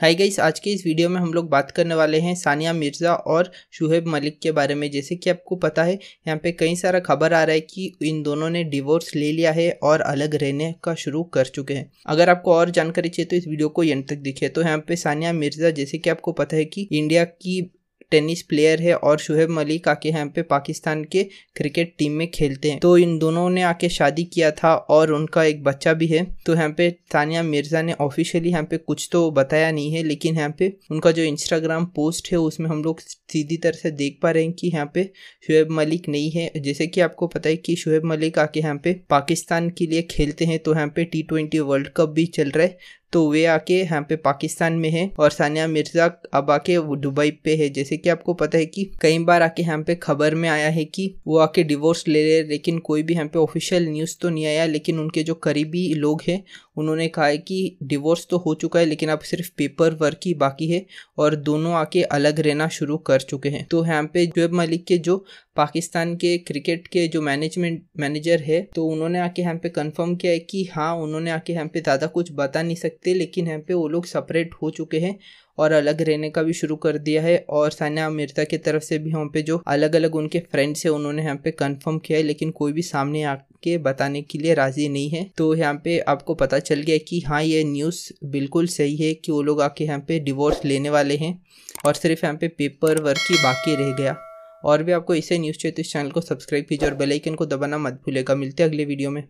hi guys आज के इस वीडियो में हम लोग बात करने वाले हैं सानिया मिर्ज़ा और शुहेब मलिक के बारे में जैसे कि आपको पता है यहाँ पे कई सारा खबर आ रहा है कि इन दोनों ने डिवोर्स ले लिया है और अलग रहने का शुरू कर चुके हैं अगर आपको और जानकारी चाहिए तो इस वीडियो को एंड तक दिखे तो यहाँ पे सानिया मिर्ज़ा जैसे कि आपको पता है कि इंडिया की टेनिस प्लेयर है और शुहेब मलिक आके यहाँ पे पाकिस्तान के क्रिकेट टीम में खेलते हैं तो इन दोनों ने आके शादी किया था और उनका एक बच्चा भी है तो यहाँ पे तानिया मिर्ज़ा ने ऑफिशियली यहाँ पे कुछ तो बताया नहीं है लेकिन यहाँ पे उनका जो इंस्टाग्राम पोस्ट है उसमें हम लोग सीधी तरह से देख पा रहे हैं कि यहाँ पे शुएब मलिक नहीं है जैसे कि आपको पता है कि शुएब मलिक आके यहाँ पे पाकिस्तान के लिए खेलते हैं तो यहाँ पे टी ट्वेंटी वर्ल्ड कप भी चल रहा है तो वे आके यहाँ पे पाकिस्तान में है और सानिया मिर्जा अब आके दुबई पे है जैसे कि आपको पता है कि कई बार आके यहाँ पे खबर में आया है कि वो आके डिवोर्स ले रहे लेकिन कोई भी यहाँ पे ऑफिशियल न्यूज़ तो नहीं आया लेकिन उनके जो करीबी लोग हैं उन्होंने कहा है कि डिवोर्स तो हो चुका है लेकिन अब सिर्फ पेपर वर्क ही बाकी है और दोनों आके अलग रहना शुरू कर चुके हैं तो यहाँ पे जुएब मलिक के जो पाकिस्तान के क्रिकेट के जो मैनेजमेंट मैनेजर है तो उन्होंने आके यहाँ पे कंफर्म किया है कि हाँ उन्होंने आके यहाँ पे ज़्यादा कुछ बता नहीं सकते सकते लेकिन यहाँ पे वो लोग सेपरेट हो चुके हैं और अलग रहने का भी शुरू कर दिया है और सानिया मिर्जा की तरफ से भी यहाँ पे जो अलग अलग उनके फ्रेंड्स है उन्होंने यहाँ पे कंफर्म किया है लेकिन कोई भी सामने आके बताने के लिए राजी नहीं है तो यहाँ पे आपको पता चल गया कि हाँ ये न्यूज़ बिल्कुल सही है कि वो लोग आके यहाँ पे डिवोर्स लेने वाले हैं और सिर्फ यहाँ पे पेपर वर्क ही बाकी रह गया और भी आपको इसे न्यूज़ चाहिए तो इस चैनल को सब्सक्राइब कीजिए और आइकन को दबाना मत भूलेगा मिलते अगले वीडियो में